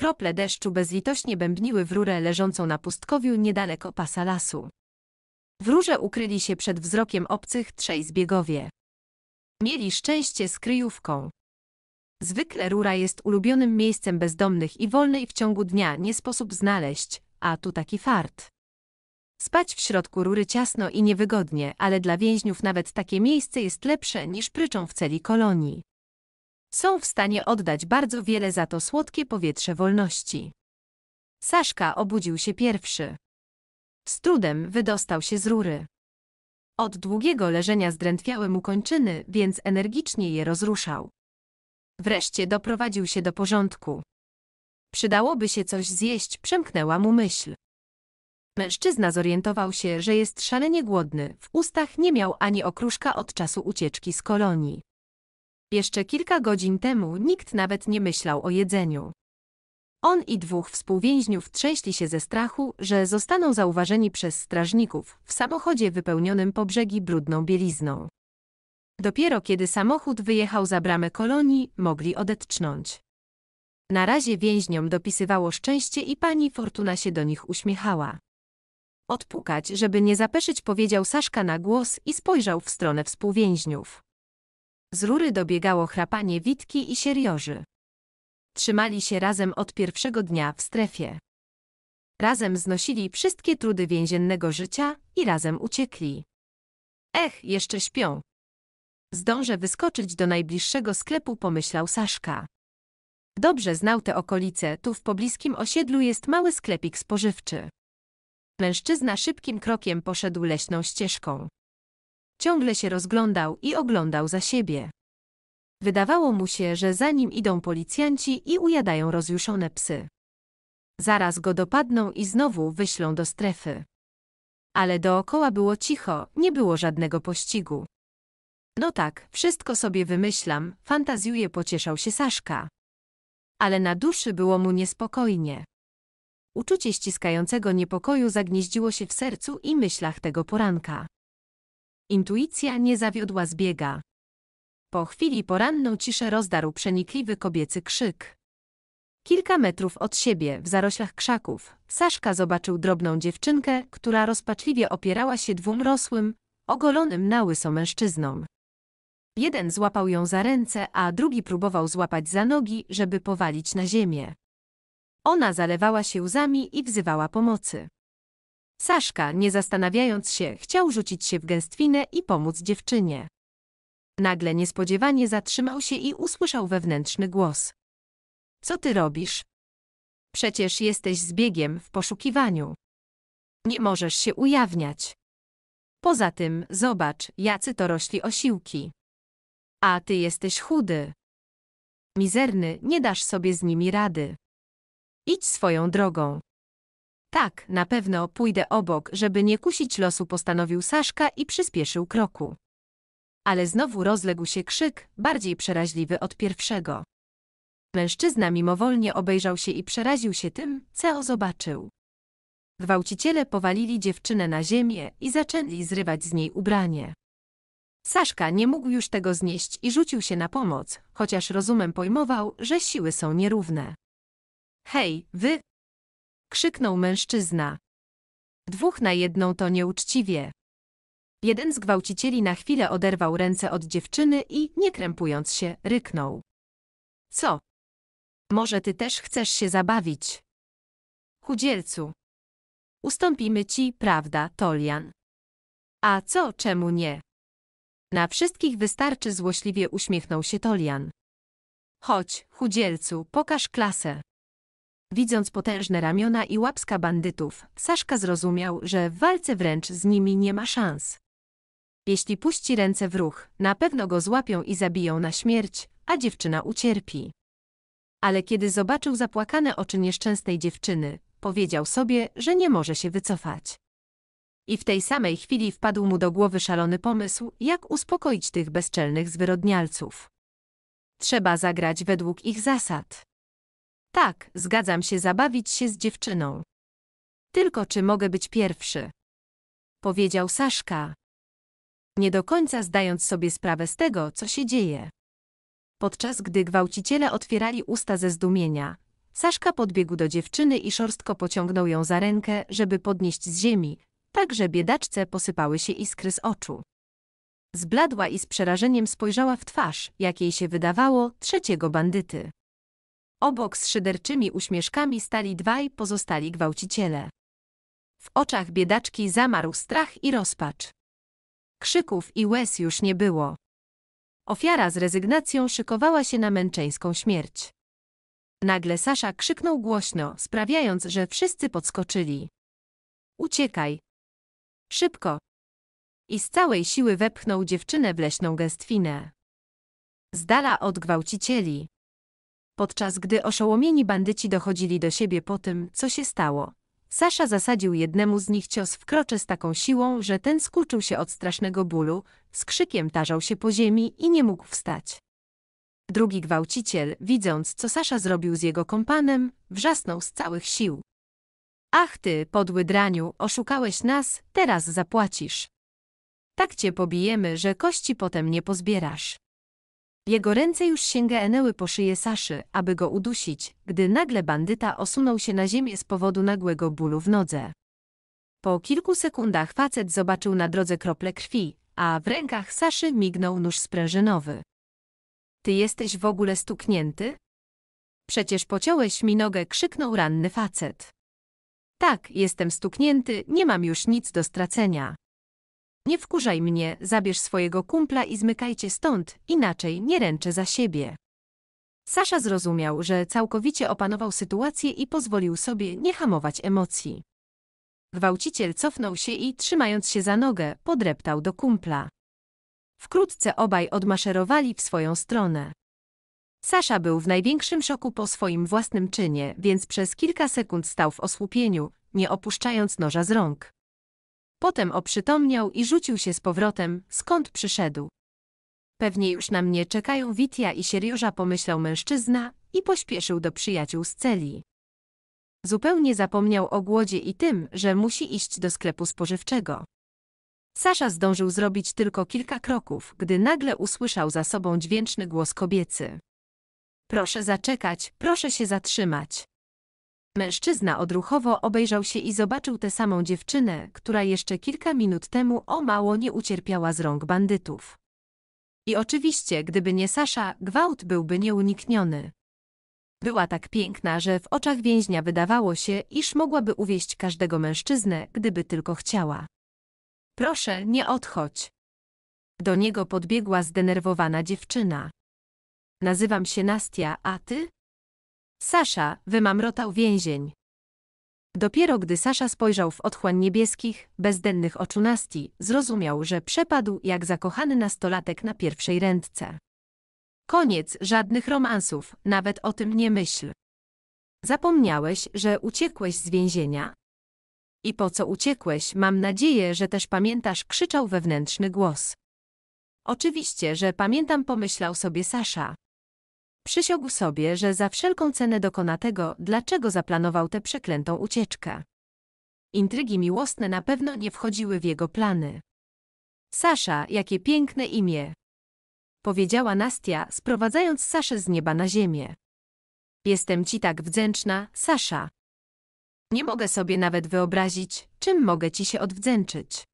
Krople deszczu bezlitośnie bębniły w rurę leżącą na pustkowiu niedaleko pasa lasu. W rurze ukryli się przed wzrokiem obcych trzej zbiegowie. Mieli szczęście z kryjówką. Zwykle rura jest ulubionym miejscem bezdomnych i wolnej w ciągu dnia nie sposób znaleźć, a tu taki fart. Spać w środku rury ciasno i niewygodnie, ale dla więźniów nawet takie miejsce jest lepsze niż pryczą w celi kolonii. Są w stanie oddać bardzo wiele za to słodkie powietrze wolności. Saszka obudził się pierwszy. Z trudem wydostał się z rury. Od długiego leżenia zdrętwiały mu kończyny, więc energicznie je rozruszał. Wreszcie doprowadził się do porządku. Przydałoby się coś zjeść, przemknęła mu myśl. Mężczyzna zorientował się, że jest szalenie głodny, w ustach nie miał ani okruszka od czasu ucieczki z kolonii. Jeszcze kilka godzin temu nikt nawet nie myślał o jedzeniu. On i dwóch współwięźniów trzęśli się ze strachu, że zostaną zauważeni przez strażników w samochodzie wypełnionym po brzegi brudną bielizną. Dopiero kiedy samochód wyjechał za bramę kolonii, mogli odetchnąć. Na razie więźniom dopisywało szczęście i pani Fortuna się do nich uśmiechała. Odpukać, żeby nie zapeszyć powiedział Saszka na głos i spojrzał w stronę współwięźniów. Z rury dobiegało chrapanie Witki i Sierioży. Trzymali się razem od pierwszego dnia w strefie. Razem znosili wszystkie trudy więziennego życia i razem uciekli. Ech, jeszcze śpią. Zdążę wyskoczyć do najbliższego sklepu, pomyślał Saszka. Dobrze znał te okolice, tu w pobliskim osiedlu jest mały sklepik spożywczy. Mężczyzna szybkim krokiem poszedł leśną ścieżką. Ciągle się rozglądał i oglądał za siebie. Wydawało mu się, że za nim idą policjanci i ujadają rozjuszone psy. Zaraz go dopadną i znowu wyślą do strefy. Ale dookoła było cicho, nie było żadnego pościgu. No tak, wszystko sobie wymyślam, fantazjuje, pocieszał się Saszka. Ale na duszy było mu niespokojnie. Uczucie ściskającego niepokoju zagnieździło się w sercu i myślach tego poranka. Intuicja nie zawiodła zbiega. Po chwili poranną ciszę rozdarł przenikliwy kobiecy krzyk. Kilka metrów od siebie, w zaroślach krzaków, Saszka zobaczył drobną dziewczynkę, która rozpaczliwie opierała się dwóm rosłym, ogolonym na łyso mężczyznom. Jeden złapał ją za ręce, a drugi próbował złapać za nogi, żeby powalić na ziemię. Ona zalewała się łzami i wzywała pomocy. Saszka, nie zastanawiając się, chciał rzucić się w gęstwinę i pomóc dziewczynie. Nagle niespodziewanie zatrzymał się i usłyszał wewnętrzny głos. Co ty robisz? Przecież jesteś zbiegiem w poszukiwaniu. Nie możesz się ujawniać. Poza tym, zobacz, jacy to rośli osiłki. A ty jesteś chudy. Mizerny, nie dasz sobie z nimi rady. Idź swoją drogą. Tak, na pewno pójdę obok, żeby nie kusić losu, postanowił Saszka i przyspieszył kroku. Ale znowu rozległ się krzyk, bardziej przeraźliwy od pierwszego. Mężczyzna mimowolnie obejrzał się i przeraził się tym, co zobaczył. Gwałciciele powalili dziewczynę na ziemię i zaczęli zrywać z niej ubranie. Saszka nie mógł już tego znieść i rzucił się na pomoc, chociaż rozumem pojmował, że siły są nierówne. Hej, wy, krzyknął mężczyzna. Dwóch na jedną to nieuczciwie. Jeden z gwałcicieli na chwilę oderwał ręce od dziewczyny i, nie krępując się, ryknął. Co? Może ty też chcesz się zabawić? Chudzielcu. Ustąpimy ci, prawda, Tolian? A co, czemu nie? Na wszystkich wystarczy złośliwie uśmiechnął się Tolian. Chodź, chudzielcu, pokaż klasę. Widząc potężne ramiona i łapska bandytów, Saszka zrozumiał, że w walce wręcz z nimi nie ma szans. Jeśli puści ręce w ruch, na pewno go złapią i zabiją na śmierć, a dziewczyna ucierpi. Ale kiedy zobaczył zapłakane oczy nieszczęsnej dziewczyny, powiedział sobie, że nie może się wycofać. I w tej samej chwili wpadł mu do głowy szalony pomysł, jak uspokoić tych bezczelnych zwyrodnialców. Trzeba zagrać według ich zasad. Tak, zgadzam się zabawić się z dziewczyną. Tylko czy mogę być pierwszy? Powiedział Saszka. Nie do końca zdając sobie sprawę z tego, co się dzieje. Podczas gdy gwałciciele otwierali usta ze zdumienia, Saszka podbiegł do dziewczyny i szorstko pociągnął ją za rękę, żeby podnieść z ziemi, tak że biedaczce posypały się iskry z oczu. Zbladła i z przerażeniem spojrzała w twarz, jak jej się wydawało, trzeciego bandyty. Obok z szyderczymi uśmieszkami stali dwaj pozostali gwałciciele. W oczach biedaczki zamarł strach i rozpacz. Krzyków i łez już nie było. Ofiara z rezygnacją szykowała się na męczeńską śmierć. Nagle Sasza krzyknął głośno, sprawiając, że wszyscy podskoczyli. Uciekaj! Szybko! I z całej siły wepchnął dziewczynę w leśną gęstwinę. Z dala od gwałcicieli podczas gdy oszołomieni bandyci dochodzili do siebie po tym, co się stało. Sasza zasadził jednemu z nich cios w krocze z taką siłą, że ten skurczył się od strasznego bólu, z krzykiem tarzał się po ziemi i nie mógł wstać. Drugi gwałciciel, widząc, co Sasza zrobił z jego kompanem, wrzasnął z całych sił. Ach ty, podły draniu, oszukałeś nas, teraz zapłacisz. Tak cię pobijemy, że kości potem nie pozbierasz. Jego ręce już sięgnęły po szyję Saszy, aby go udusić, gdy nagle bandyta osunął się na ziemię z powodu nagłego bólu w nodze. Po kilku sekundach facet zobaczył na drodze krople krwi, a w rękach Saszy mignął nóż sprężynowy. Ty jesteś w ogóle stuknięty? Przecież pociąłeś mi nogę, krzyknął ranny facet. Tak, jestem stuknięty, nie mam już nic do stracenia. Nie wkurzaj mnie, zabierz swojego kumpla i zmykajcie stąd, inaczej nie ręczę za siebie. Sasza zrozumiał, że całkowicie opanował sytuację i pozwolił sobie nie hamować emocji. Gwałciciel cofnął się i, trzymając się za nogę, podreptał do kumpla. Wkrótce obaj odmaszerowali w swoją stronę. Sasza był w największym szoku po swoim własnym czynie, więc przez kilka sekund stał w osłupieniu, nie opuszczając noża z rąk. Potem oprzytomniał i rzucił się z powrotem, skąd przyszedł. Pewnie już na mnie czekają Witia i Sierioża, pomyślał mężczyzna i pośpieszył do przyjaciół z celi. Zupełnie zapomniał o głodzie i tym, że musi iść do sklepu spożywczego. Sasza zdążył zrobić tylko kilka kroków, gdy nagle usłyszał za sobą dźwięczny głos kobiecy. Proszę zaczekać, proszę się zatrzymać. Mężczyzna odruchowo obejrzał się i zobaczył tę samą dziewczynę, która jeszcze kilka minut temu o mało nie ucierpiała z rąk bandytów. I oczywiście, gdyby nie Sasza, gwałt byłby nieunikniony. Była tak piękna, że w oczach więźnia wydawało się, iż mogłaby uwieść każdego mężczyznę, gdyby tylko chciała. Proszę, nie odchodź. Do niego podbiegła zdenerwowana dziewczyna. Nazywam się Nastia, a ty? Sasza, wymamrotał więzień. Dopiero gdy Sasza spojrzał w otchłań niebieskich, bezdennych oczu Nasti, zrozumiał, że przepadł jak zakochany nastolatek na pierwszej rędce. Koniec żadnych romansów, nawet o tym nie myśl. Zapomniałeś, że uciekłeś z więzienia? I po co uciekłeś, mam nadzieję, że też pamiętasz, krzyczał wewnętrzny głos. Oczywiście, że pamiętam, pomyślał sobie Sasza. Przysiągł sobie, że za wszelką cenę dokona tego, dlaczego zaplanował tę przeklętą ucieczkę. Intrygi miłosne na pewno nie wchodziły w jego plany. Sasza, jakie piękne imię! Powiedziała Nastia, sprowadzając Saszę z nieba na ziemię. Jestem ci tak wdzięczna, Sasza. Nie mogę sobie nawet wyobrazić, czym mogę ci się odwdzięczyć.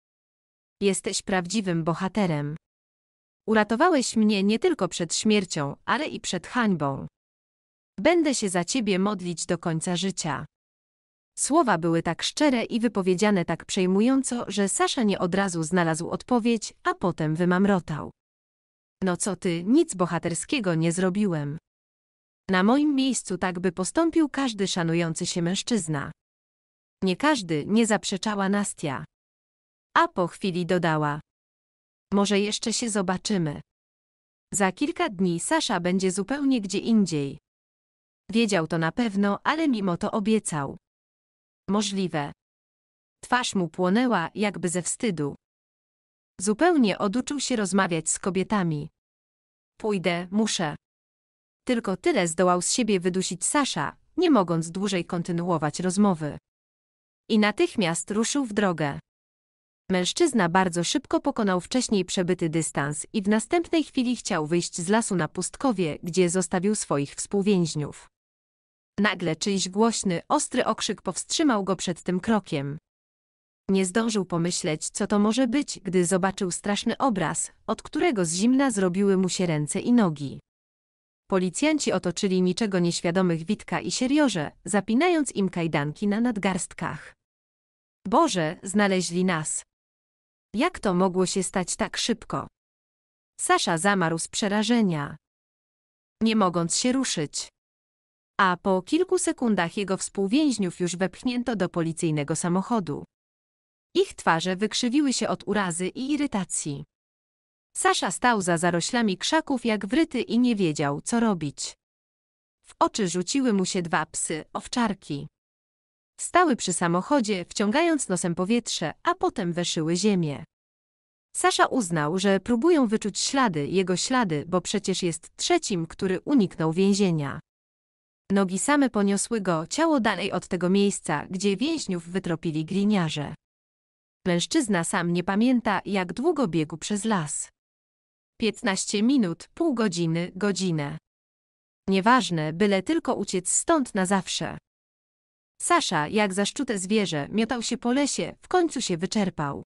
Jesteś prawdziwym bohaterem. Uratowałeś mnie nie tylko przed śmiercią, ale i przed hańbą. Będę się za Ciebie modlić do końca życia. Słowa były tak szczere i wypowiedziane tak przejmująco, że Sasza nie od razu znalazł odpowiedź, a potem wymamrotał. No co ty, nic bohaterskiego nie zrobiłem. Na moim miejscu tak by postąpił każdy szanujący się mężczyzna. Nie każdy, nie zaprzeczała Nastia. A po chwili dodała. Może jeszcze się zobaczymy. Za kilka dni Sasza będzie zupełnie gdzie indziej. Wiedział to na pewno, ale mimo to obiecał. Możliwe. Twarz mu płonęła, jakby ze wstydu. Zupełnie oduczył się rozmawiać z kobietami. Pójdę, muszę. Tylko tyle zdołał z siebie wydusić Sasza, nie mogąc dłużej kontynuować rozmowy. I natychmiast ruszył w drogę. Mężczyzna bardzo szybko pokonał wcześniej przebyty dystans i w następnej chwili chciał wyjść z lasu na pustkowie, gdzie zostawił swoich współwięźniów. Nagle czyjś głośny, ostry okrzyk powstrzymał go przed tym krokiem. Nie zdążył pomyśleć, co to może być, gdy zobaczył straszny obraz, od którego z zimna zrobiły mu się ręce i nogi. Policjanci otoczyli niczego nieświadomych Witka i Sieriorze, zapinając im kajdanki na nadgarstkach. Boże, znaleźli nas, jak to mogło się stać tak szybko? Sasza zamarł z przerażenia, nie mogąc się ruszyć. A po kilku sekundach jego współwięźniów już wepchnięto do policyjnego samochodu. Ich twarze wykrzywiły się od urazy i irytacji. Sasza stał za zaroślami krzaków jak wryty i nie wiedział, co robić. W oczy rzuciły mu się dwa psy, owczarki. Stały przy samochodzie, wciągając nosem powietrze, a potem weszyły ziemię. Sasza uznał, że próbują wyczuć ślady, jego ślady, bo przecież jest trzecim, który uniknął więzienia. Nogi same poniosły go, ciało dalej od tego miejsca, gdzie więźniów wytropili gliniarze. Mężczyzna sam nie pamięta, jak długo biegł przez las. Piętnaście minut, pół godziny, godzinę. Nieważne, byle tylko uciec stąd na zawsze. Sasza, jak zaszczute zwierzę, miotał się po lesie, w końcu się wyczerpał.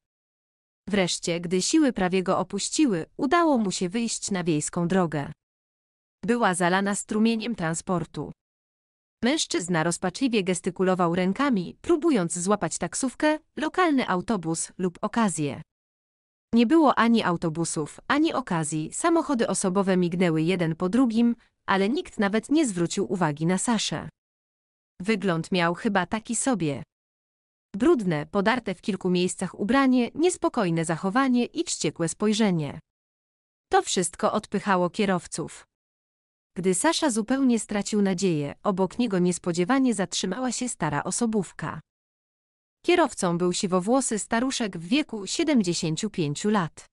Wreszcie, gdy siły prawie go opuściły, udało mu się wyjść na wiejską drogę. Była zalana strumieniem transportu. Mężczyzna rozpaczliwie gestykulował rękami, próbując złapać taksówkę, lokalny autobus lub okazję. Nie było ani autobusów, ani okazji, samochody osobowe mignęły jeden po drugim, ale nikt nawet nie zwrócił uwagi na Saszę. Wygląd miał chyba taki sobie. Brudne, podarte w kilku miejscach ubranie, niespokojne zachowanie i wściekłe spojrzenie. To wszystko odpychało kierowców. Gdy Sasza zupełnie stracił nadzieję, obok niego niespodziewanie zatrzymała się stara osobówka. Kierowcą był siwowłosy staruszek w wieku 75 lat.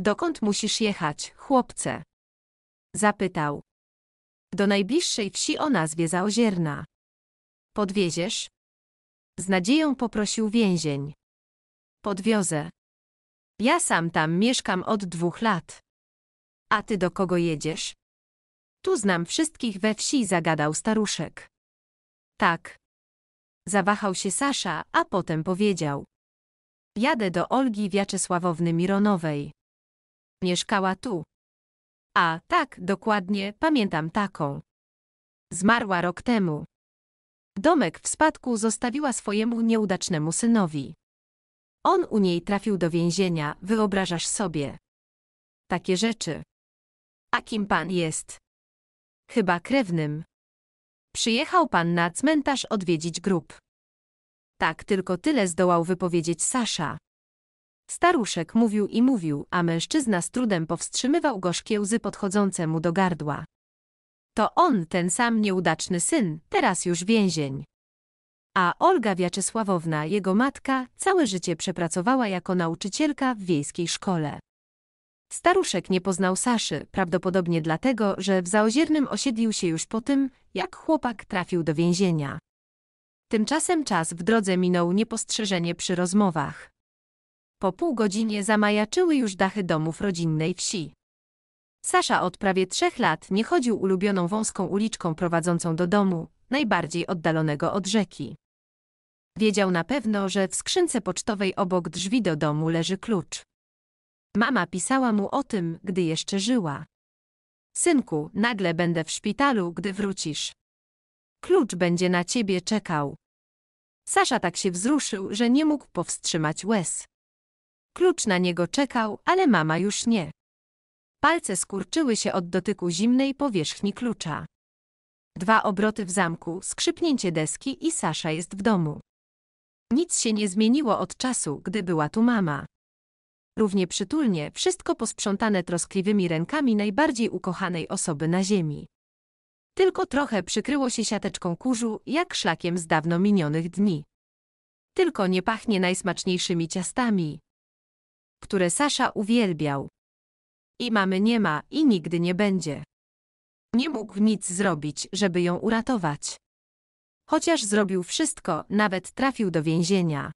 Dokąd musisz jechać, chłopcze? Zapytał. Do najbliższej wsi o nazwie Zaozierna. Podwieziesz? Z nadzieją poprosił więzień. Podwiozę. Ja sam tam mieszkam od dwóch lat. A ty do kogo jedziesz? Tu znam wszystkich we wsi, zagadał staruszek. Tak. Zawahał się Sasza, a potem powiedział. Jadę do Olgi Wiaczesławowny Mironowej. Mieszkała tu. A, tak, dokładnie, pamiętam taką. Zmarła rok temu. Domek w spadku zostawiła swojemu nieudacznemu synowi. On u niej trafił do więzienia, wyobrażasz sobie. Takie rzeczy. A kim pan jest? Chyba krewnym. Przyjechał pan na cmentarz odwiedzić grób. Tak tylko tyle zdołał wypowiedzieć Sasza. Staruszek mówił i mówił, a mężczyzna z trudem powstrzymywał gorzkie łzy podchodzące mu do gardła. To on, ten sam nieudaczny syn, teraz już więzień. A Olga Wiaczesławowna, jego matka, całe życie przepracowała jako nauczycielka w wiejskiej szkole. Staruszek nie poznał Saszy, prawdopodobnie dlatego, że w Zaoziernym osiedlił się już po tym, jak chłopak trafił do więzienia. Tymczasem czas w drodze minął niepostrzeżenie przy rozmowach. Po pół godzinie zamajaczyły już dachy domów rodzinnej wsi. Sasza od prawie trzech lat nie chodził ulubioną wąską uliczką prowadzącą do domu, najbardziej oddalonego od rzeki. Wiedział na pewno, że w skrzynce pocztowej obok drzwi do domu leży klucz. Mama pisała mu o tym, gdy jeszcze żyła. Synku, nagle będę w szpitalu, gdy wrócisz. Klucz będzie na ciebie czekał. Sasza tak się wzruszył, że nie mógł powstrzymać łez. Klucz na niego czekał, ale mama już nie. Palce skurczyły się od dotyku zimnej powierzchni klucza. Dwa obroty w zamku, skrzypnięcie deski i Sasza jest w domu. Nic się nie zmieniło od czasu, gdy była tu mama. Równie przytulnie, wszystko posprzątane troskliwymi rękami najbardziej ukochanej osoby na ziemi. Tylko trochę przykryło się siateczką kurzu, jak szlakiem z dawno minionych dni. Tylko nie pachnie najsmaczniejszymi ciastami, które Sasza uwielbiał. I mamy nie ma i nigdy nie będzie. Nie mógł nic zrobić, żeby ją uratować. Chociaż zrobił wszystko, nawet trafił do więzienia.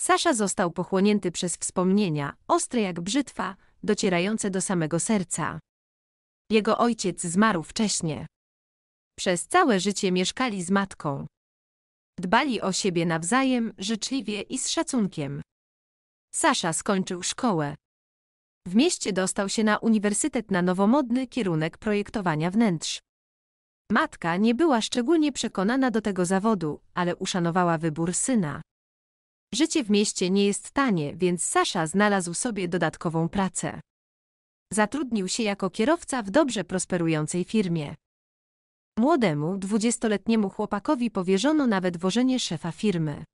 Sasza został pochłonięty przez wspomnienia, ostre jak brzytwa, docierające do samego serca. Jego ojciec zmarł wcześnie. Przez całe życie mieszkali z matką. Dbali o siebie nawzajem, życzliwie i z szacunkiem. Sasza skończył szkołę, w mieście dostał się na uniwersytet na nowomodny kierunek projektowania wnętrz. Matka nie była szczególnie przekonana do tego zawodu, ale uszanowała wybór syna. Życie w mieście nie jest tanie, więc Sasza znalazł sobie dodatkową pracę. Zatrudnił się jako kierowca w dobrze prosperującej firmie. Młodemu, dwudziestoletniemu chłopakowi powierzono nawet wożenie szefa firmy.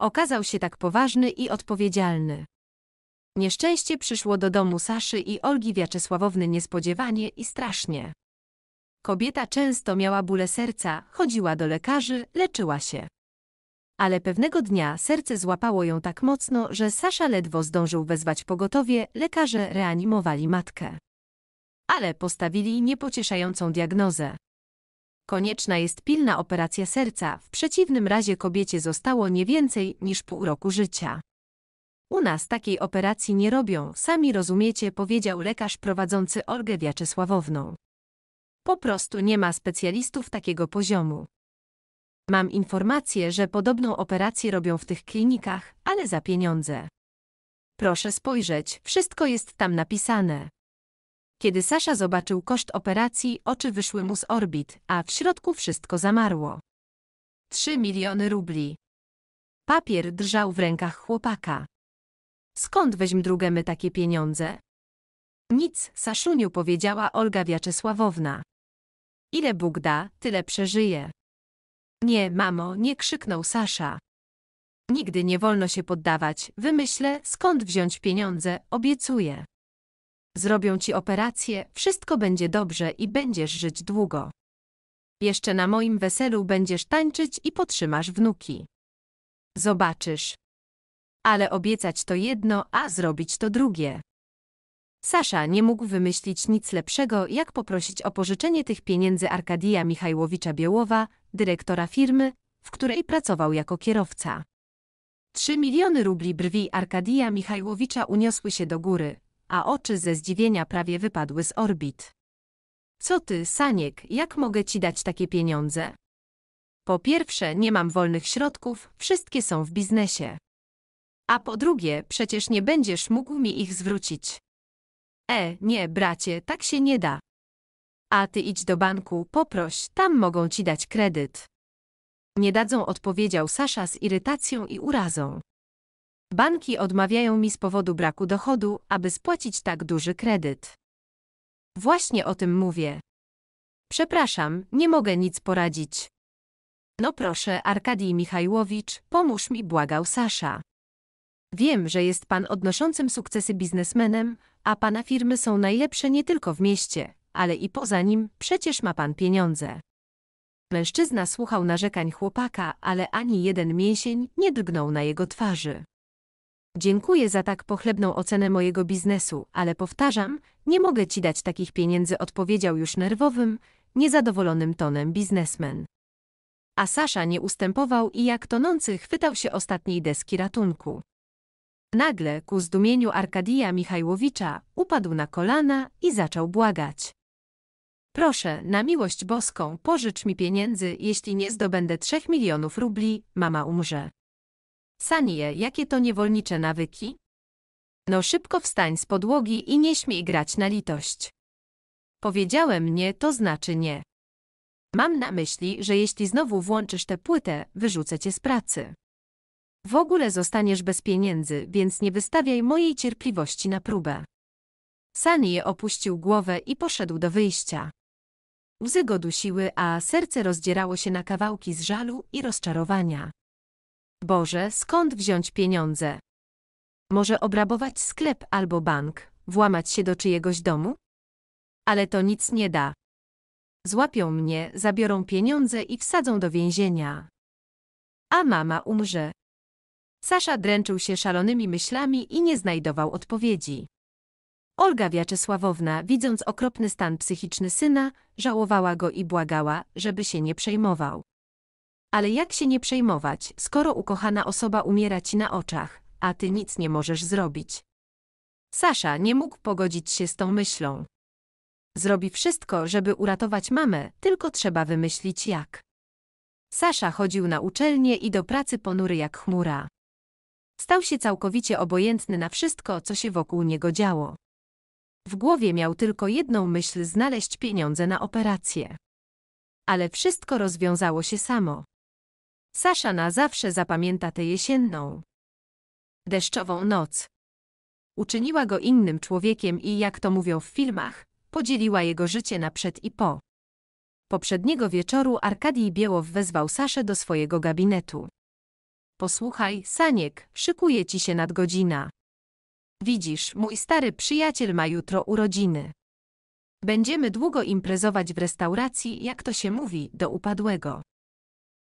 Okazał się tak poważny i odpowiedzialny. Nieszczęście przyszło do domu Saszy i Olgi Wiaczesławowny niespodziewanie i strasznie. Kobieta często miała bóle serca, chodziła do lekarzy, leczyła się. Ale pewnego dnia serce złapało ją tak mocno, że Sasza ledwo zdążył wezwać pogotowie, lekarze reanimowali matkę. Ale postawili niepocieszającą diagnozę. Konieczna jest pilna operacja serca, w przeciwnym razie kobiecie zostało nie więcej niż pół roku życia. U nas takiej operacji nie robią, sami rozumiecie, powiedział lekarz prowadzący Olgę Wiaczesławowną. Po prostu nie ma specjalistów takiego poziomu. Mam informację, że podobną operację robią w tych klinikach, ale za pieniądze. Proszę spojrzeć, wszystko jest tam napisane. Kiedy Sasza zobaczył koszt operacji, oczy wyszły mu z orbit, a w środku wszystko zamarło. Trzy miliony rubli. Papier drżał w rękach chłopaka. Skąd weźm my takie pieniądze? Nic, Saszuniu powiedziała Olga Wiaczesławowna. Ile Bóg da, tyle przeżyje. Nie, mamo, nie krzyknął Sasza. Nigdy nie wolno się poddawać, wymyślę, skąd wziąć pieniądze, obiecuję. Zrobią ci operację, wszystko będzie dobrze i będziesz żyć długo. Jeszcze na moim weselu będziesz tańczyć i potrzymasz wnuki. Zobaczysz ale obiecać to jedno, a zrobić to drugie. Sasza nie mógł wymyślić nic lepszego, jak poprosić o pożyczenie tych pieniędzy Arkadia Michajłowicza Biełowa, dyrektora firmy, w której pracował jako kierowca. Trzy miliony rubli brwi Arkadia Michajłowicza uniosły się do góry, a oczy ze zdziwienia prawie wypadły z orbit. Co ty, Saniek, jak mogę ci dać takie pieniądze? Po pierwsze, nie mam wolnych środków, wszystkie są w biznesie. A po drugie, przecież nie będziesz mógł mi ich zwrócić. E, nie, bracie, tak się nie da. A ty idź do banku, poproś, tam mogą ci dać kredyt. Nie dadzą odpowiedział Sasza z irytacją i urazą. Banki odmawiają mi z powodu braku dochodu, aby spłacić tak duży kredyt. Właśnie o tym mówię. Przepraszam, nie mogę nic poradzić. No proszę, Arkadii Michajłowicz, pomóż mi, błagał Sasza. Wiem, że jest pan odnoszącym sukcesy biznesmenem, a pana firmy są najlepsze nie tylko w mieście, ale i poza nim, przecież ma pan pieniądze. Mężczyzna słuchał narzekań chłopaka, ale ani jeden mięsień nie drgnął na jego twarzy. Dziękuję za tak pochlebną ocenę mojego biznesu, ale powtarzam, nie mogę ci dać takich pieniędzy, odpowiedział już nerwowym, niezadowolonym tonem biznesmen. A Sasza nie ustępował i jak tonący chwytał się ostatniej deski ratunku. Nagle, ku zdumieniu Arkadija Michajłowicza, upadł na kolana i zaczął błagać. Proszę, na miłość boską, pożycz mi pieniędzy, jeśli nie zdobędę trzech milionów rubli, mama umrze. Sanie, jakie to niewolnicze nawyki? No szybko wstań z podłogi i nie śmiej grać na litość. Powiedziałem nie, to znaczy nie. Mam na myśli, że jeśli znowu włączysz tę płytę, wyrzucę cię z pracy. W ogóle zostaniesz bez pieniędzy, więc nie wystawiaj mojej cierpliwości na próbę. Sani je opuścił głowę i poszedł do wyjścia. Łzy go dusiły, a serce rozdzierało się na kawałki z żalu i rozczarowania. Boże, skąd wziąć pieniądze? Może obrabować sklep albo bank, włamać się do czyjegoś domu? Ale to nic nie da. Złapią mnie, zabiorą pieniądze i wsadzą do więzienia. A mama umrze, Sasza dręczył się szalonymi myślami i nie znajdował odpowiedzi. Olga Wiaczesławowna, widząc okropny stan psychiczny syna, żałowała go i błagała, żeby się nie przejmował. Ale jak się nie przejmować, skoro ukochana osoba umiera ci na oczach, a ty nic nie możesz zrobić? Sasza nie mógł pogodzić się z tą myślą. Zrobi wszystko, żeby uratować mamę, tylko trzeba wymyślić jak. Sasza chodził na uczelnię i do pracy ponury jak chmura. Stał się całkowicie obojętny na wszystko, co się wokół niego działo. W głowie miał tylko jedną myśl znaleźć pieniądze na operację. Ale wszystko rozwiązało się samo. Sasza na zawsze zapamięta tę jesienną, deszczową noc. Uczyniła go innym człowiekiem i, jak to mówią w filmach, podzieliła jego życie na przed i po. Poprzedniego wieczoru Arkadii Biełow wezwał Saszę do swojego gabinetu. Posłuchaj, Saniek, szykuje ci się nadgodzina. Widzisz, mój stary przyjaciel ma jutro urodziny. Będziemy długo imprezować w restauracji, jak to się mówi, do upadłego.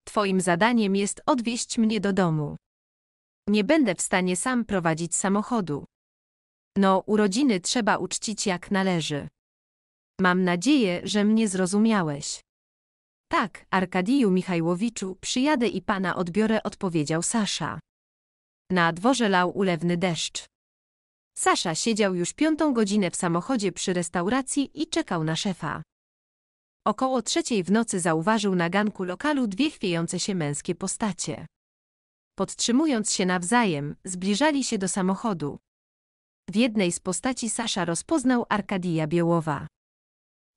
Twoim zadaniem jest odwieźć mnie do domu. Nie będę w stanie sam prowadzić samochodu. No, urodziny trzeba uczcić jak należy. Mam nadzieję, że mnie zrozumiałeś. Tak, Arkadiju Michajłowiczu, przyjadę i pana odbiorę, odpowiedział Sasza. Na dworze lał ulewny deszcz. Sasza siedział już piątą godzinę w samochodzie przy restauracji i czekał na szefa. Około trzeciej w nocy zauważył na ganku lokalu dwie chwiejące się męskie postacie. Podtrzymując się nawzajem, zbliżali się do samochodu. W jednej z postaci Sasza rozpoznał Arkadija Białowa.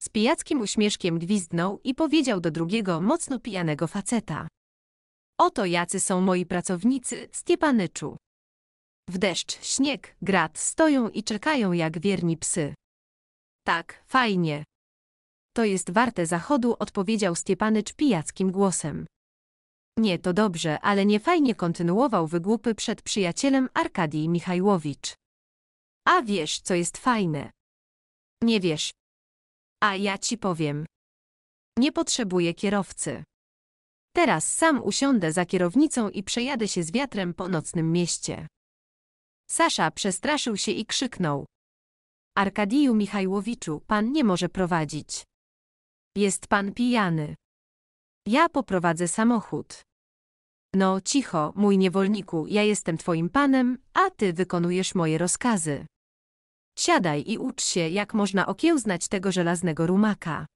Z pijackim uśmieszkiem gwizdnął i powiedział do drugiego mocno pijanego faceta. Oto jacy są moi pracownicy, Stiepanyczu. W deszcz, śnieg, grat stoją i czekają jak wierni psy. Tak, fajnie. To jest warte zachodu, odpowiedział Stiepanycz pijackim głosem. Nie, to dobrze, ale nie fajnie kontynuował wygłupy przed przyjacielem Arkadii Michajłowicz. A wiesz, co jest fajne? Nie wiesz, a ja ci powiem. Nie potrzebuję kierowcy. Teraz sam usiądę za kierownicą i przejadę się z wiatrem po nocnym mieście. Sasza przestraszył się i krzyknął. Arkadiju Michajłowiczu, pan nie może prowadzić. Jest pan pijany. Ja poprowadzę samochód. No cicho, mój niewolniku, ja jestem twoim panem, a ty wykonujesz moje rozkazy. Siadaj i ucz się, jak można okiełznać tego żelaznego rumaka.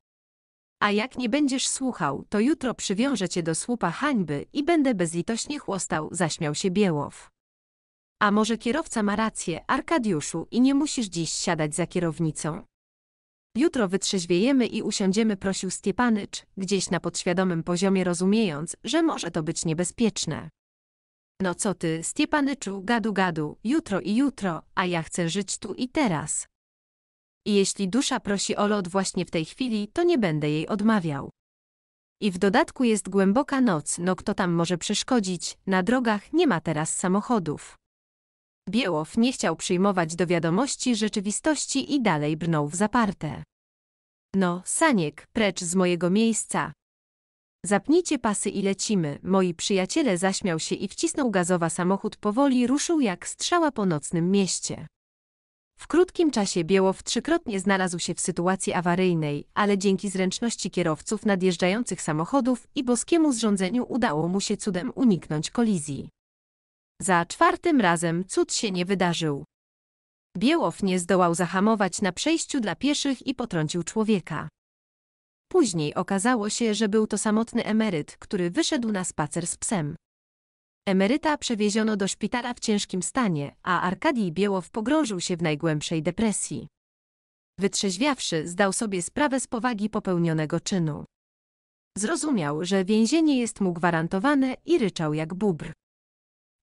A jak nie będziesz słuchał, to jutro przywiążę cię do słupa hańby i będę bezlitośnie chłostał, zaśmiał się Biełow. A może kierowca ma rację, Arkadiuszu, i nie musisz dziś siadać za kierownicą? Jutro wytrzeźwiejemy i usiądziemy, prosił Stiepanycz, gdzieś na podświadomym poziomie rozumiejąc, że może to być niebezpieczne. No co ty, Stiepanyczu, gadu gadu, jutro i jutro, a ja chcę żyć tu i teraz. I jeśli dusza prosi o lot właśnie w tej chwili, to nie będę jej odmawiał. I w dodatku jest głęboka noc, no kto tam może przeszkodzić, na drogach nie ma teraz samochodów. Biełow nie chciał przyjmować do wiadomości rzeczywistości i dalej brnął w zaparte. No, Saniek, precz z mojego miejsca, Zapnijcie pasy i lecimy, moi przyjaciele zaśmiał się i wcisnął gazowa samochód powoli ruszył jak strzała po nocnym mieście. W krótkim czasie Biełow trzykrotnie znalazł się w sytuacji awaryjnej, ale dzięki zręczności kierowców nadjeżdżających samochodów i boskiemu zrządzeniu udało mu się cudem uniknąć kolizji. Za czwartym razem cud się nie wydarzył. Biełow nie zdołał zahamować na przejściu dla pieszych i potrącił człowieka. Później okazało się, że był to samotny emeryt, który wyszedł na spacer z psem. Emeryta przewieziono do szpitala w ciężkim stanie, a Arkadii Biełow pogrążył się w najgłębszej depresji. Wytrzeźwiawszy, zdał sobie sprawę z powagi popełnionego czynu. Zrozumiał, że więzienie jest mu gwarantowane i ryczał jak bóbr.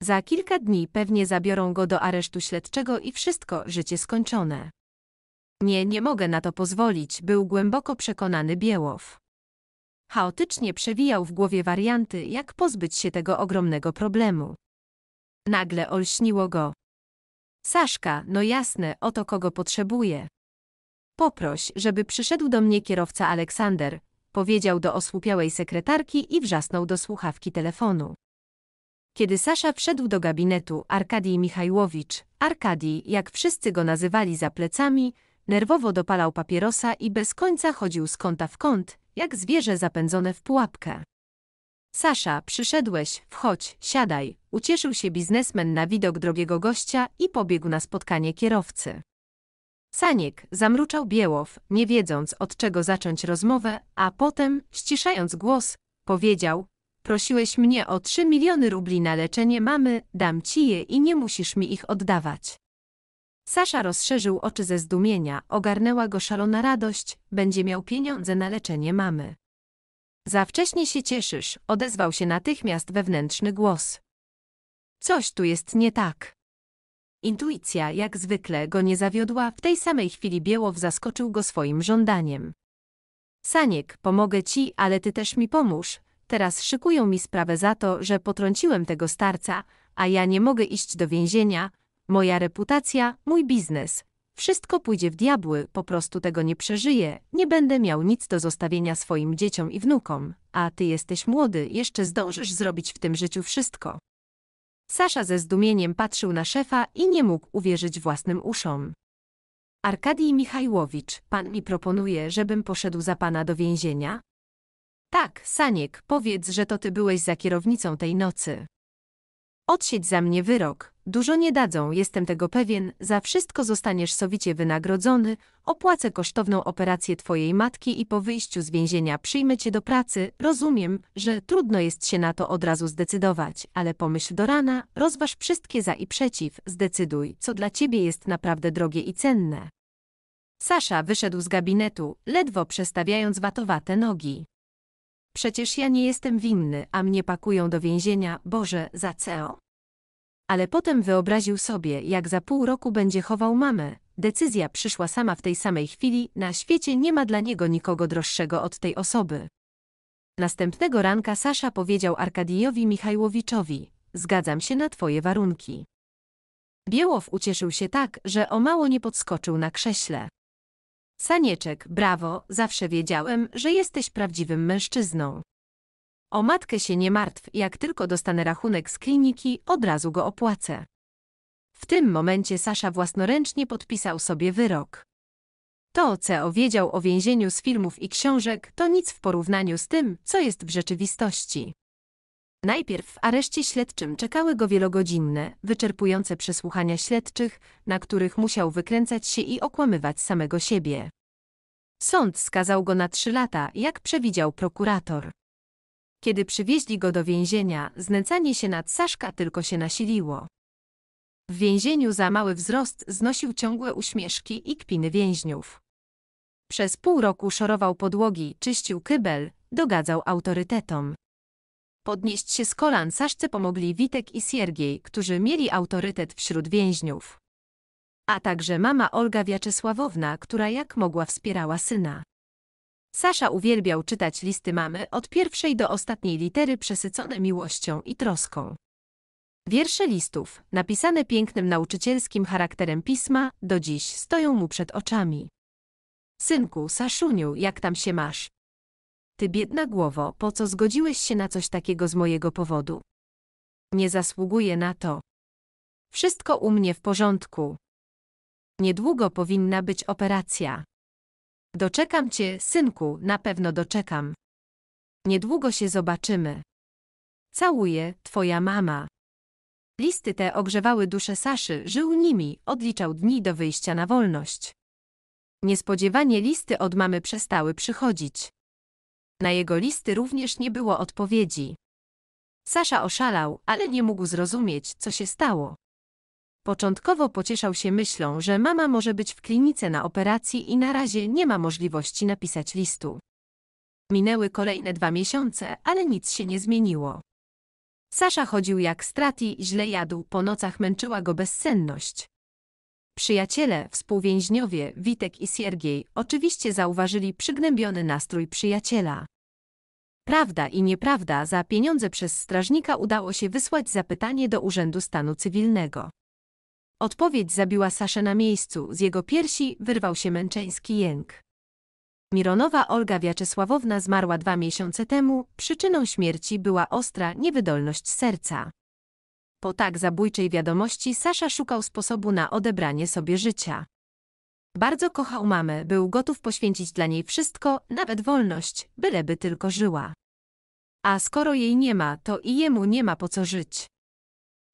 Za kilka dni pewnie zabiorą go do aresztu śledczego i wszystko życie skończone. Nie, nie mogę na to pozwolić, był głęboko przekonany Biełow. Chaotycznie przewijał w głowie warianty, jak pozbyć się tego ogromnego problemu. Nagle olśniło go. Saszka, no jasne, oto kogo potrzebuję. Poproś, żeby przyszedł do mnie kierowca Aleksander, powiedział do osłupiałej sekretarki i wrzasnął do słuchawki telefonu. Kiedy Sasza wszedł do gabinetu, Arkadii Michajłowicz, Arkadii, jak wszyscy go nazywali za plecami, Nerwowo dopalał papierosa i bez końca chodził z kąta w kąt, jak zwierzę zapędzone w pułapkę. Sasza, przyszedłeś, wchodź, siadaj, ucieszył się biznesmen na widok drogiego gościa i pobiegł na spotkanie kierowcy. Saniek zamruczał Biełow, nie wiedząc od czego zacząć rozmowę, a potem, ściszając głos, powiedział: Prosiłeś mnie o trzy miliony rubli na leczenie mamy, dam ci je i nie musisz mi ich oddawać. Sasza rozszerzył oczy ze zdumienia, ogarnęła go szalona radość, będzie miał pieniądze na leczenie mamy. Za wcześnie się cieszysz, odezwał się natychmiast wewnętrzny głos. Coś tu jest nie tak. Intuicja, jak zwykle, go nie zawiodła, w tej samej chwili Biełow zaskoczył go swoim żądaniem. Saniek, pomogę ci, ale ty też mi pomóż. Teraz szykują mi sprawę za to, że potrąciłem tego starca, a ja nie mogę iść do więzienia, Moja reputacja, mój biznes. Wszystko pójdzie w diabły, po prostu tego nie przeżyję, nie będę miał nic do zostawienia swoim dzieciom i wnukom, a ty jesteś młody, jeszcze zdążysz zrobić w tym życiu wszystko. Sasza ze zdumieniem patrzył na szefa i nie mógł uwierzyć własnym uszom. Arkadii Michajłowicz, pan mi proponuje, żebym poszedł za pana do więzienia? Tak, Saniek, powiedz, że to ty byłeś za kierownicą tej nocy. Odsiedź za mnie wyrok, Dużo nie dadzą, jestem tego pewien, za wszystko zostaniesz sowicie wynagrodzony, opłacę kosztowną operację twojej matki i po wyjściu z więzienia przyjmę cię do pracy. Rozumiem, że trudno jest się na to od razu zdecydować, ale pomyśl do rana, rozważ wszystkie za i przeciw, zdecyduj, co dla ciebie jest naprawdę drogie i cenne. Sasza wyszedł z gabinetu, ledwo przestawiając watowate nogi. Przecież ja nie jestem winny, a mnie pakują do więzienia, Boże, za CEO ale potem wyobraził sobie, jak za pół roku będzie chował mamę. Decyzja przyszła sama w tej samej chwili, na świecie nie ma dla niego nikogo droższego od tej osoby. Następnego ranka Sasza powiedział Arkadijowi Michajłowiczowi: Zgadzam się na twoje warunki. Biełow ucieszył się tak, że o mało nie podskoczył na krześle. Sanieczek, brawo, zawsze wiedziałem, że jesteś prawdziwym mężczyzną. O matkę się nie martw, jak tylko dostanę rachunek z kliniki, od razu go opłacę. W tym momencie Sasza własnoręcznie podpisał sobie wyrok. To, co wiedział o więzieniu z filmów i książek, to nic w porównaniu z tym, co jest w rzeczywistości. Najpierw w areszcie śledczym czekały go wielogodzinne, wyczerpujące przesłuchania śledczych, na których musiał wykręcać się i okłamywać samego siebie. Sąd skazał go na trzy lata, jak przewidział prokurator. Kiedy przywieźli go do więzienia, znęcanie się nad Saszka tylko się nasiliło. W więzieniu za mały wzrost znosił ciągłe uśmieszki i kpiny więźniów. Przez pół roku szorował podłogi, czyścił kybel, dogadzał autorytetom. Podnieść się z kolan Saszce pomogli Witek i Siergiej, którzy mieli autorytet wśród więźniów. A także mama Olga Wiaczesławowna, która jak mogła wspierała syna. Sasza uwielbiał czytać listy mamy od pierwszej do ostatniej litery przesycone miłością i troską. Wiersze listów, napisane pięknym nauczycielskim charakterem pisma, do dziś stoją mu przed oczami. Synku, Saszuniu, jak tam się masz? Ty biedna głowo, po co zgodziłeś się na coś takiego z mojego powodu? Nie zasługuję na to. Wszystko u mnie w porządku. Niedługo powinna być operacja. Doczekam cię, synku, na pewno doczekam. Niedługo się zobaczymy. Całuję, twoja mama. Listy te ogrzewały duszę Saszy, żył nimi, odliczał dni do wyjścia na wolność. Niespodziewanie listy od mamy przestały przychodzić. Na jego listy również nie było odpowiedzi. Sasza oszalał, ale nie mógł zrozumieć, co się stało. Początkowo pocieszał się myślą, że mama może być w klinice na operacji i na razie nie ma możliwości napisać listu. Minęły kolejne dwa miesiące, ale nic się nie zmieniło. Sasza chodził jak strati, źle jadł, po nocach męczyła go bezsenność. Przyjaciele, współwięźniowie, Witek i Siergiej oczywiście zauważyli przygnębiony nastrój przyjaciela. Prawda i nieprawda za pieniądze przez strażnika udało się wysłać zapytanie do Urzędu Stanu Cywilnego. Odpowiedź zabiła Saszę na miejscu, z jego piersi wyrwał się męczeński jęk. Mironowa Olga Wiaczesławowna zmarła dwa miesiące temu, przyczyną śmierci była ostra niewydolność serca. Po tak zabójczej wiadomości Sasza szukał sposobu na odebranie sobie życia. Bardzo kochał mamę, był gotów poświęcić dla niej wszystko, nawet wolność, byleby tylko żyła. A skoro jej nie ma, to i jemu nie ma po co żyć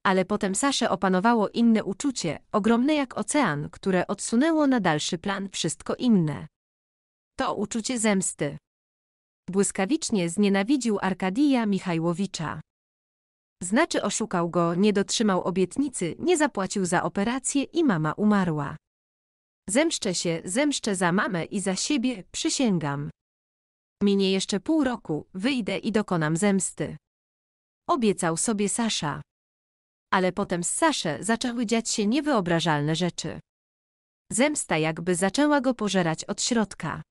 ale potem Sasze opanowało inne uczucie, ogromne jak ocean, które odsunęło na dalszy plan wszystko inne. To uczucie zemsty. Błyskawicznie znienawidził Arkadija Michajłowicza. Znaczy oszukał go, nie dotrzymał obietnicy, nie zapłacił za operację i mama umarła. Zemszczę się, zemszczę za mamę i za siebie, przysięgam. Minie jeszcze pół roku, wyjdę i dokonam zemsty. Obiecał sobie Sasza ale potem z Sasze zaczęły dziać się niewyobrażalne rzeczy. Zemsta jakby zaczęła go pożerać od środka.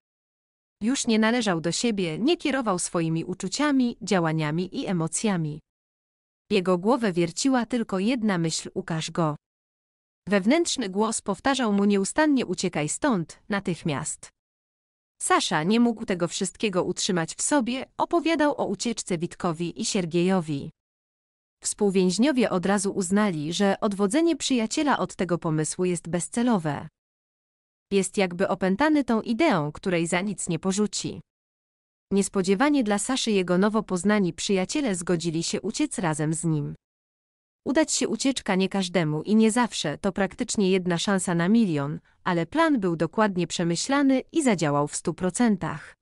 Już nie należał do siebie, nie kierował swoimi uczuciami, działaniami i emocjami. Jego głowę wierciła tylko jedna myśl ukaż go. Wewnętrzny głos powtarzał mu nieustannie uciekaj stąd, natychmiast. Sasza nie mógł tego wszystkiego utrzymać w sobie, opowiadał o ucieczce Witkowi i Siergiejowi. Współwięźniowie od razu uznali, że odwodzenie przyjaciela od tego pomysłu jest bezcelowe. Jest jakby opętany tą ideą, której za nic nie porzuci. Niespodziewanie dla Saszy jego nowo poznani przyjaciele zgodzili się uciec razem z nim. Udać się ucieczka nie każdemu i nie zawsze to praktycznie jedna szansa na milion, ale plan był dokładnie przemyślany i zadziałał w stu procentach.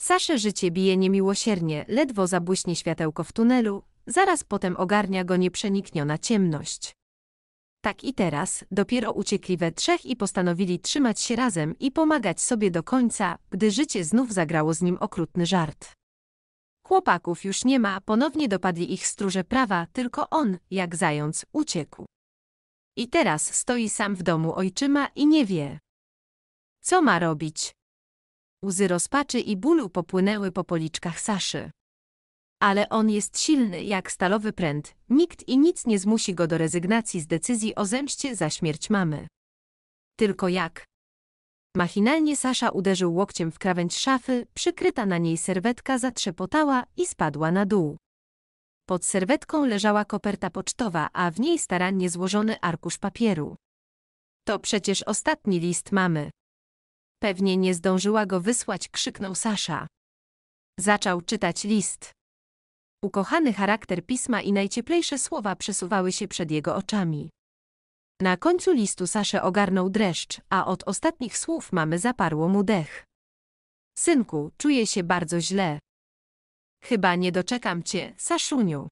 Sasze życie bije niemiłosiernie, ledwo zabłyśnie światełko w tunelu, Zaraz potem ogarnia go nieprzenikniona ciemność. Tak i teraz, dopiero uciekli we trzech i postanowili trzymać się razem i pomagać sobie do końca, gdy życie znów zagrało z nim okrutny żart. Chłopaków już nie ma, ponownie dopadli ich stróże prawa, tylko on, jak zając, uciekł. I teraz stoi sam w domu ojczyma i nie wie, co ma robić. Łzy rozpaczy i bólu popłynęły po policzkach Saszy ale on jest silny jak stalowy pręt, nikt i nic nie zmusi go do rezygnacji z decyzji o zemście za śmierć mamy. Tylko jak? Machinalnie Sasza uderzył łokciem w krawędź szafy, przykryta na niej serwetka zatrzepotała i spadła na dół. Pod serwetką leżała koperta pocztowa, a w niej starannie złożony arkusz papieru. To przecież ostatni list mamy. Pewnie nie zdążyła go wysłać, krzyknął Sasza. Zaczął czytać list. Ukochany charakter pisma i najcieplejsze słowa przesuwały się przed jego oczami. Na końcu listu Sasze ogarnął dreszcz, a od ostatnich słów mamy zaparło mu dech. Synku, czuję się bardzo źle. Chyba nie doczekam cię, Saszuniu.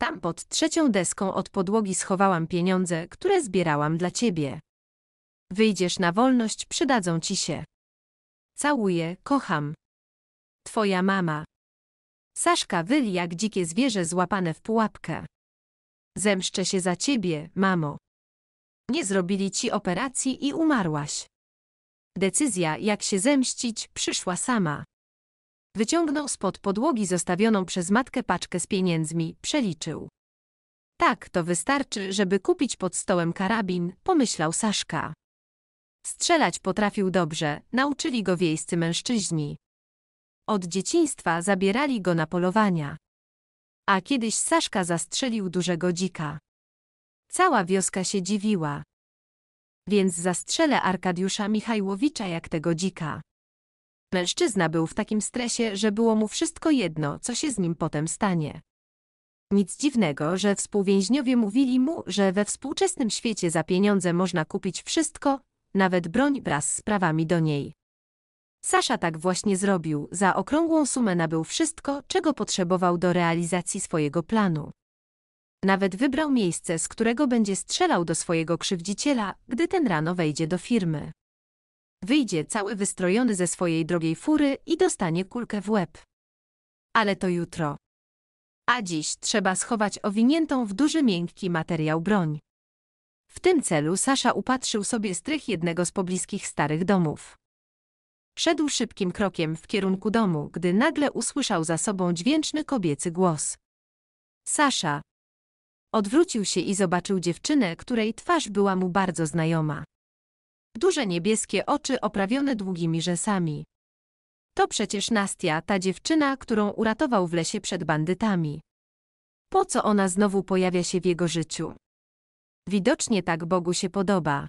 Tam pod trzecią deską od podłogi schowałam pieniądze, które zbierałam dla ciebie. Wyjdziesz na wolność, przydadzą ci się. Całuję, kocham. Twoja mama. Saszka wyli jak dzikie zwierzę złapane w pułapkę. Zemszczę się za ciebie, mamo. Nie zrobili ci operacji i umarłaś. Decyzja, jak się zemścić, przyszła sama. Wyciągnął spod podłogi zostawioną przez matkę paczkę z pieniędzmi, przeliczył. Tak, to wystarczy, żeby kupić pod stołem karabin, pomyślał Saszka. Strzelać potrafił dobrze, nauczyli go wiejscy mężczyźni. Od dzieciństwa zabierali go na polowania. A kiedyś Saszka zastrzelił dużego dzika. Cała wioska się dziwiła. Więc zastrzelę Arkadiusza Michajłowicza jak tego dzika. Mężczyzna był w takim stresie, że było mu wszystko jedno, co się z nim potem stanie. Nic dziwnego, że współwięźniowie mówili mu, że we współczesnym świecie za pieniądze można kupić wszystko, nawet broń wraz z prawami do niej. Sasza tak właśnie zrobił, za okrągłą sumę nabył wszystko, czego potrzebował do realizacji swojego planu. Nawet wybrał miejsce, z którego będzie strzelał do swojego krzywdziciela, gdy ten rano wejdzie do firmy. Wyjdzie cały wystrojony ze swojej drogiej fury i dostanie kulkę w łeb. Ale to jutro. A dziś trzeba schować owiniętą w duży miękki materiał broń. W tym celu Sasza upatrzył sobie strych jednego z pobliskich starych domów. Szedł szybkim krokiem w kierunku domu, gdy nagle usłyszał za sobą dźwięczny kobiecy głos. Sasza. Odwrócił się i zobaczył dziewczynę, której twarz była mu bardzo znajoma. Duże niebieskie oczy oprawione długimi rzęsami. To przecież Nastia, ta dziewczyna, którą uratował w lesie przed bandytami. Po co ona znowu pojawia się w jego życiu? Widocznie tak Bogu się podoba.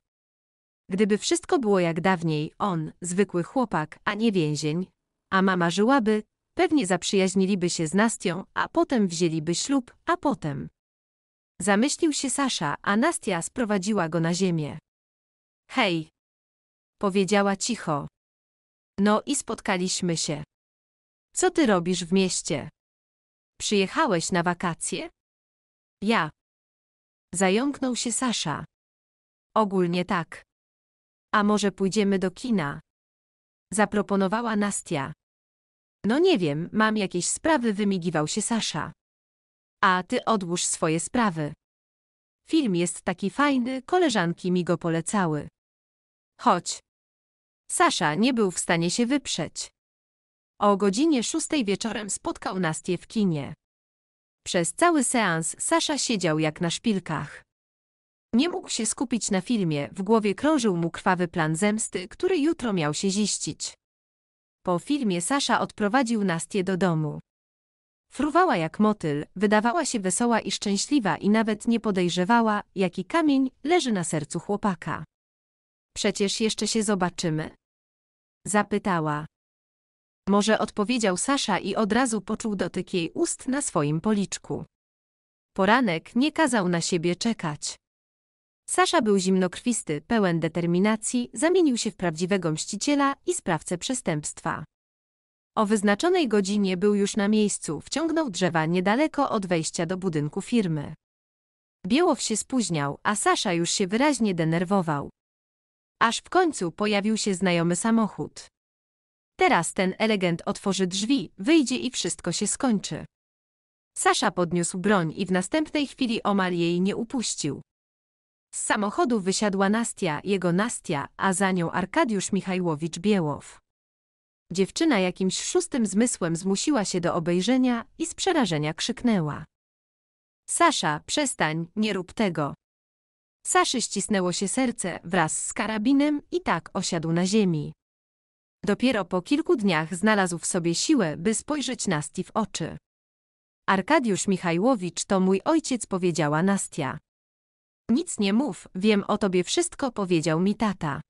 Gdyby wszystko było jak dawniej, on, zwykły chłopak, a nie więzień, a mama żyłaby, pewnie zaprzyjaźniliby się z Nastią, a potem wzięliby ślub, a potem. Zamyślił się Sasza, a Nastia sprowadziła go na ziemię. Hej! Powiedziała cicho. No i spotkaliśmy się. Co ty robisz w mieście? Przyjechałeś na wakacje? Ja. Zająknął się Sasza. Ogólnie tak. A może pójdziemy do kina? Zaproponowała Nastia. No nie wiem, mam jakieś sprawy, wymigiwał się Sasza. A ty odłóż swoje sprawy. Film jest taki fajny, koleżanki mi go polecały. Chodź. Sasza nie był w stanie się wyprzeć. O godzinie szóstej wieczorem spotkał Nastię w kinie. Przez cały seans Sasza siedział jak na szpilkach. Nie mógł się skupić na filmie, w głowie krążył mu krwawy plan zemsty, który jutro miał się ziścić. Po filmie Sasza odprowadził Nastię do domu. Fruwała jak motyl, wydawała się wesoła i szczęśliwa i nawet nie podejrzewała, jaki kamień leży na sercu chłopaka. Przecież jeszcze się zobaczymy. Zapytała. Może odpowiedział Sasza i od razu poczuł dotyk jej ust na swoim policzku. Poranek nie kazał na siebie czekać. Sasza był zimnokrwisty, pełen determinacji, zamienił się w prawdziwego mściciela i sprawcę przestępstwa. O wyznaczonej godzinie był już na miejscu, wciągnął drzewa niedaleko od wejścia do budynku firmy. Białow się spóźniał, a Sasza już się wyraźnie denerwował. Aż w końcu pojawił się znajomy samochód. Teraz ten elegant otworzy drzwi, wyjdzie i wszystko się skończy. Sasza podniósł broń i w następnej chwili omal jej nie upuścił. Z samochodu wysiadła Nastia, jego Nastia, a za nią Arkadiusz Michajłowicz-Biełow. Dziewczyna jakimś szóstym zmysłem zmusiła się do obejrzenia i z przerażenia krzyknęła. Sasza, przestań, nie rób tego. Saszy ścisnęło się serce wraz z karabinem i tak osiadł na ziemi. Dopiero po kilku dniach znalazł w sobie siłę, by spojrzeć Nasti w oczy. Arkadiusz Michajłowicz to mój ojciec, powiedziała Nastia. Nic nie mów, wiem o tobie wszystko, powiedział mi tata.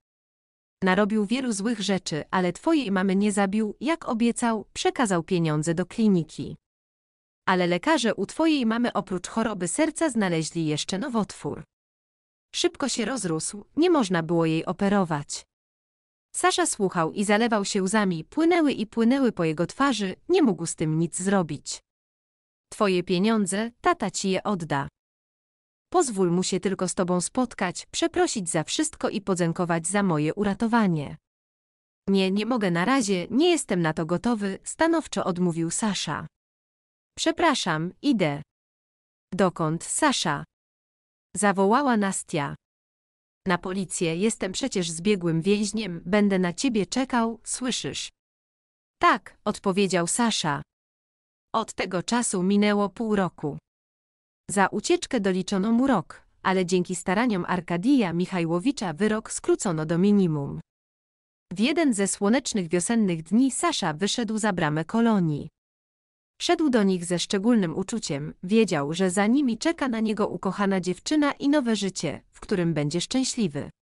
Narobił wielu złych rzeczy, ale twojej mamy nie zabił, jak obiecał, przekazał pieniądze do kliniki. Ale lekarze u twojej mamy oprócz choroby serca znaleźli jeszcze nowotwór. Szybko się rozrósł, nie można było jej operować. Sasza słuchał i zalewał się łzami, płynęły i płynęły po jego twarzy, nie mógł z tym nic zrobić. Twoje pieniądze, tata ci je odda. Pozwól mu się tylko z tobą spotkać, przeprosić za wszystko i podziękować za moje uratowanie. Nie, nie mogę na razie, nie jestem na to gotowy, stanowczo odmówił Sasza. Przepraszam, idę. Dokąd, Sasza? Zawołała Nastia. Na policję, jestem przecież zbiegłym więźniem, będę na ciebie czekał, słyszysz? Tak, odpowiedział Sasza. Od tego czasu minęło pół roku. Za ucieczkę doliczono mu rok, ale dzięki staraniom Arkadija Michajłowicza wyrok skrócono do minimum. W jeden ze słonecznych wiosennych dni Sasza wyszedł za bramę kolonii. Szedł do nich ze szczególnym uczuciem, wiedział, że za nimi czeka na niego ukochana dziewczyna i nowe życie, w którym będzie szczęśliwy.